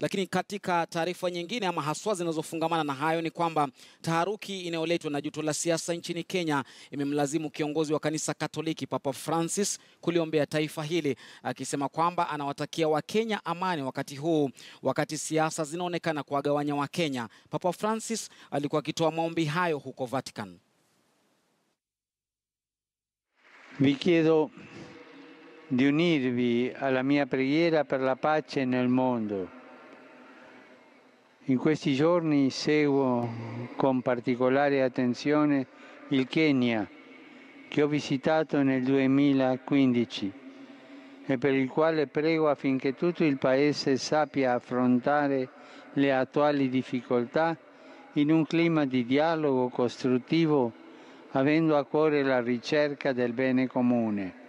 Lakini katika taarifa nyingine ama haswa zinazofungamana na hayo ni kwamba taharuki inayoletwa na joto la siasa nchini Kenya imemlazimu kiongozi wa kanisa Katoliki Papa Francis kuliombea taifa hili akisema kwamba anawatakia Wakenya amani wakati huu, wakati siasa zinaonekana kuwagawanya Wakenya. Papa Francis alikuwa akitoa maombi hayo huko Vatican. Vi chiedo di unirvi alla mia preghiera per la pace nel mondo. In questi giorni seguo con particolare attenzione il Kenya, che ho visitato nel 2015 e per il quale prego affinché tutto il Paese sappia affrontare le attuali difficoltà in un clima di dialogo costruttivo, avendo a cuore la ricerca del bene comune.